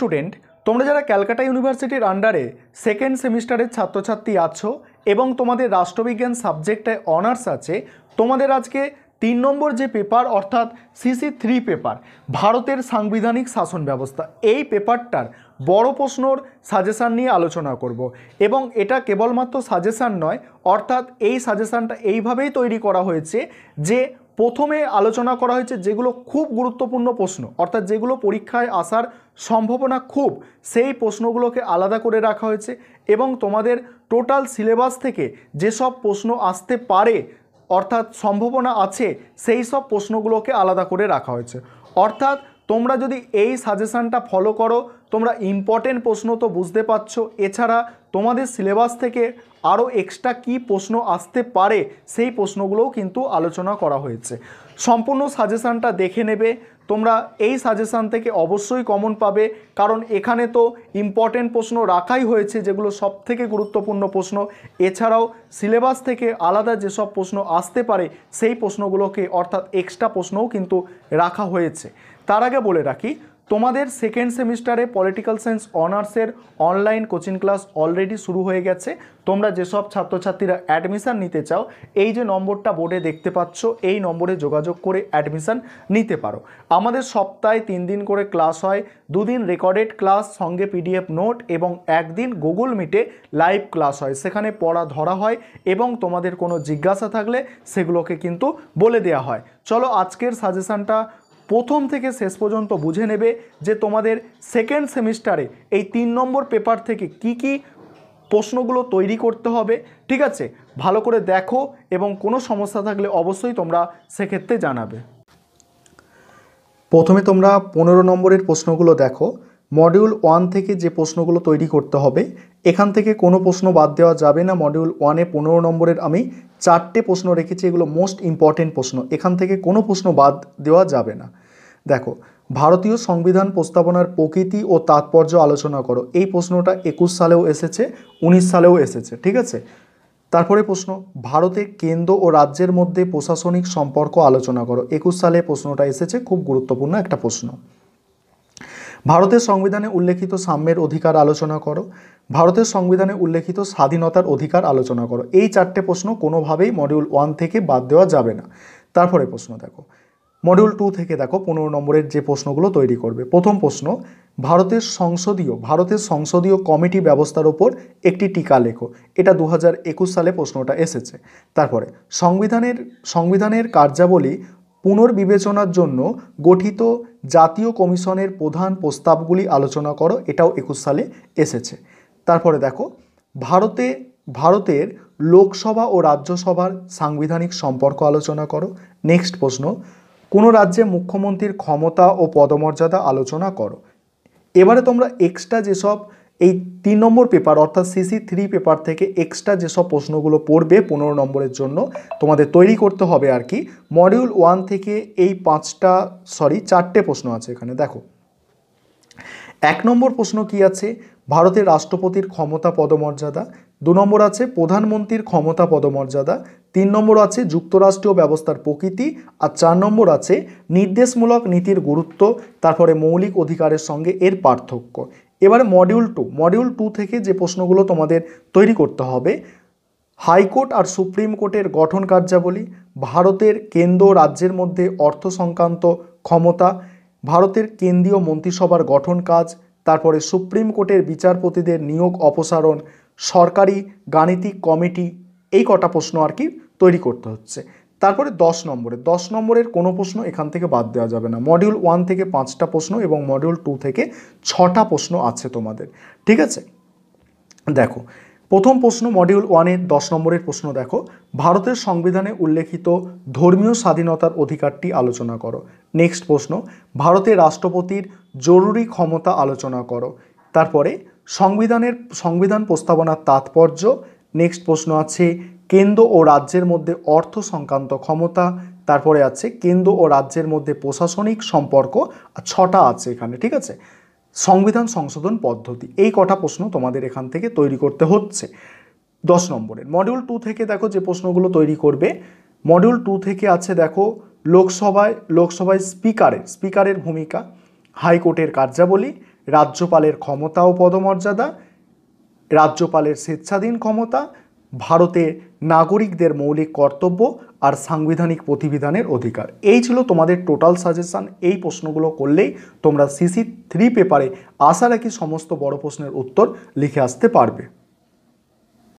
student তোমরা যারা ক্যালকাটা ইউনিভার্সিটির আন্ডারে সেকেন্ড সেমিস্টারের ছাত্রছাত্রী আছো এবং তোমাদের রাষ্ট্রবিজ্ঞান সাবজেক্টে অনার্স আছে তোমাদের আজকে তিন নম্বর যে পেপার অর্থাৎ সিসি থ্রি পেপার ভারতের সাংবিধানিক শাসন ব্যবস্থা এই পেপারটার বড় প্রশ্নর সাজেশান নিয়ে আলোচনা করব এবং এটা কেবলমাত্র সাজেশান নয় অর্থাৎ এই সাজেশানটা এইভাবেই তৈরি করা হয়েছে যে প্রথমে আলোচনা করা হয়েছে যেগুলো খুব গুরুত্বপূর্ণ প্রশ্ন অর্থাৎ যেগুলো পরীক্ষায় আসার সম্ভাবনা খুব সেই প্রশ্নগুলোকে আলাদা করে রাখা হয়েছে এবং তোমাদের টোটাল সিলেবাস থেকে যেসব প্রশ্ন আসতে পারে অর্থাৎ সম্ভাবনা আছে সেই সব প্রশ্নগুলোকে আলাদা করে রাখা হয়েছে অর্থাৎ তোমরা যদি এই সাজেশানটা ফলো করো তোমরা ইম্পর্টেন্ট প্রশ্ন তো বুঝতে পারছো এছাড়া তোমাদের সিলেবাস থেকে আরও এক্সট্রা কি প্রশ্ন আসতে পারে সেই প্রশ্নগুলোও কিন্তু আলোচনা করা হয়েছে সম্পূর্ণ সাজেশানটা দেখে নেবে তোমরা এই সাজেশান থেকে অবশ্যই কমন পাবে কারণ এখানে তো ইম্পর্টেন্ট প্রশ্ন রাখাই হয়েছে যেগুলো সব থেকে গুরুত্বপূর্ণ প্রশ্ন এছাড়াও সিলেবাস থেকে আলাদা যেসব প্রশ্ন আসতে পারে সেই প্রশ্নগুলোকে অর্থাৎ এক্সট্রা প্রশ্নও কিন্তু রাখা হয়েছে তার আগে বলে রাখি তোমাদের সেকেন্ড সেমিস্টারে পলিটিক্যাল সায়েন্স অনার্সের অনলাইন কোচিং ক্লাস অলরেডি শুরু হয়ে গেছে তোমরা যেসব ছাত্রছাত্রীরা অ্যাডমিশান নিতে চাও এই যে নম্বরটা বোর্ডে দেখতে পাচ্ছ এই নম্বরে যোগাযোগ করে অ্যাডমিশান নিতে পারো আমাদের সপ্তাহে তিন দিন করে ক্লাস হয় দুদিন রেকর্ডেড ক্লাস সঙ্গে পিডিএফ নোট এবং একদিন গুগল মিটে লাইভ ক্লাস হয় সেখানে পড়া ধরা হয় এবং তোমাদের কোনো জিজ্ঞাসা থাকলে সেগুলোকে কিন্তু বলে দেয়া হয় চলো আজকের সাজেশানটা প্রথম থেকে শেষ পর্যন্ত বুঝে নেবে যে তোমাদের সেকেন্ড সেমিস্টারে এই তিন নম্বর পেপার থেকে কি কি প্রশ্নগুলো তৈরি করতে হবে ঠিক আছে ভালো করে দেখো এবং কোনো সমস্যা থাকলে অবশ্যই তোমরা সেক্ষেত্রে জানাবে প্রথমে তোমরা পনেরো নম্বরের প্রশ্নগুলো দেখো মডিউল ওয়ান থেকে যে প্রশ্নগুলো তৈরি করতে হবে এখান থেকে কোনো প্রশ্ন বাদ দেওয়া যাবে না মডিউল ওয়ানে পনেরো নম্বরের আমি চারটে প্রশ্ন রেখেছি এগুলো মোস্ট ইম্পর্টেন্ট প্রশ্ন এখান থেকে কোনো প্রশ্ন বাদ দেওয়া যাবে না দেখো ভারতীয় সংবিধান প্রস্তাবনার প্রকৃতি ও তাৎপর্য আলোচনা করো এই প্রশ্নটা একুশ সালেও এসেছে উনিশ সালেও এসেছে ঠিক আছে তারপরে প্রশ্ন ভারতের কেন্দ্র ও রাজ্যের মধ্যে প্রশাসনিক সম্পর্ক আলোচনা করো একুশ সালে প্রশ্নটা এসেছে খুব গুরুত্বপূর্ণ একটা প্রশ্ন ভারতের সংবিধানে উল্লেখিত সাম্যের অধিকার আলোচনা করো ভারতের সংবিধানে উল্লেখিত স্বাধীনতার অধিকার আলোচনা করো এই চারটে প্রশ্ন কোনোভাবেই মডিউল ওয়ান থেকে বাদ দেওয়া যাবে না তারপরে প্রশ্ন দেখো মডিউল টু থেকে দেখো পনেরো নম্বরের যে প্রশ্নগুলো তৈরি করবে প্রথম প্রশ্ন ভারতের সংসদীয় ভারতের সংসদীয় কমিটি ব্যবস্থার ওপর একটি টিকা লেখো এটা দু সালে প্রশ্নটা এসেছে তারপরে সংবিধানের সংবিধানের কার্যাবলী পুনর্বিবেচনার জন্য গঠিত জাতীয় কমিশনের প্রধান প্রস্তাবগুলি আলোচনা করো এটাও একুশ সালে এসেছে তারপরে দেখো ভারতে ভারতের লোকসভা ও রাজ্যসভার সাংবিধানিক সম্পর্ক আলোচনা করো নেক্সট প্রশ্ন কোনো রাজ্যে মুখ্যমন্ত্রীর ক্ষমতা ও পদমর্যাদা আলোচনা করো এবারে তোমরা এক্সট্রা যেসব এই তিন নম্বর পেপার অর্থাৎ সিসি থ্রি পেপার থেকে এক্সট্রা যেসব প্রশ্নগুলো পড়বে পনেরো নম্বরের জন্য তোমাদের তৈরি করতে হবে আর কি মডিউল ওয়ান থেকে এই পাঁচটা সরি চারটে প্রশ্ন আছে এখানে দেখো এক নম্বর প্রশ্ন কি আছে ভারতের রাষ্ট্রপতির ক্ষমতা পদমর্যাদা দু নম্বর আছে প্রধানমন্ত্রীর ক্ষমতা পদমর্যাদা তিন নম্বর আছে যুক্তরাষ্ট্রীয় ব্যবস্থার প্রকৃতি আর চার নম্বর আছে নির্দেশমূলক নীতির গুরুত্ব তারপরে মৌলিক অধিকারের সঙ্গে এর পার্থক্য এবারে মডিউল টু মডিউল টু থেকে যে প্রশ্নগুলো তোমাদের তৈরি করতে হবে হাইকোর্ট আর সুপ্রিম কোর্টের গঠন কার্যাবলী ভারতের কেন্দ্র রাজ্যের মধ্যে অর্থ সংক্রান্ত ক্ষমতা ভারতের কেন্দ্রীয় মন্ত্রিসভার গঠন কাজ তারপরে সুপ্রিম কোর্টের বিচারপতিদের নিয়োগ অপসারণ সরকারি গাণিতিক কমিটি এই কটা প্রশ্ন আর কি তৈরি করতে হচ্ছে তারপরে দশ নম্বরে দশ নম্বরের কোনো প্রশ্ন এখান থেকে বাদ দেওয়া যাবে না মডিউল ওয়ান থেকে পাঁচটা প্রশ্ন এবং মডিউল টু থেকে ছটা প্রশ্ন আছে তোমাদের ঠিক আছে দেখো প্রথম প্রশ্ন মডিউল ওয়ানের দশ নম্বরের প্রশ্ন দেখো ভারতের সংবিধানে উল্লেখিত ধর্মীয় স্বাধীনতার অধিকারটি আলোচনা করো নেক্সট প্রশ্ন ভারতের রাষ্ট্রপতির জরুরি ক্ষমতা আলোচনা করো তারপরে সংবিধানের সংবিধান প্রস্তাবনার তাৎপর্য নেক্সট প্রশ্ন আছে কেন্দ্র ও রাজ্যের মধ্যে অর্থ সংক্রান্ত ক্ষমতা তারপরে আছে কেন্দ্র ও রাজ্যের মধ্যে প্রশাসনিক সম্পর্ক ছটা আছে এখানে ঠিক আছে সংবিধান সংশোধন পদ্ধতি এই কটা প্রশ্ন তোমাদের এখান থেকে তৈরি করতে হচ্ছে দশ নম্বরের মডিউল টু থেকে দেখো যে প্রশ্নগুলো তৈরি করবে মডিউল টু থেকে আছে দেখো লোকসভায় লোকসভায় স্পিকারের স্পিকারের ভূমিকা হাইকোর্টের কার্যাবলী রাজ্যপালের ক্ষমতা ও পদমর্যাদা রাজ্যপালের স্বেচ্ছাধীন ক্ষমতা ভারতের নাগরিকদের মৌলিক কর্তব্য আর সাংবিধানিক প্রতিবিধানের অধিকার এই ছিল তোমাদের টোটাল সাজেশান এই প্রশ্নগুলো করলেই তোমরা সিসি থ্রি পেপারে আশা রাখি সমস্ত বড় প্রশ্নের উত্তর লিখে আসতে পারবে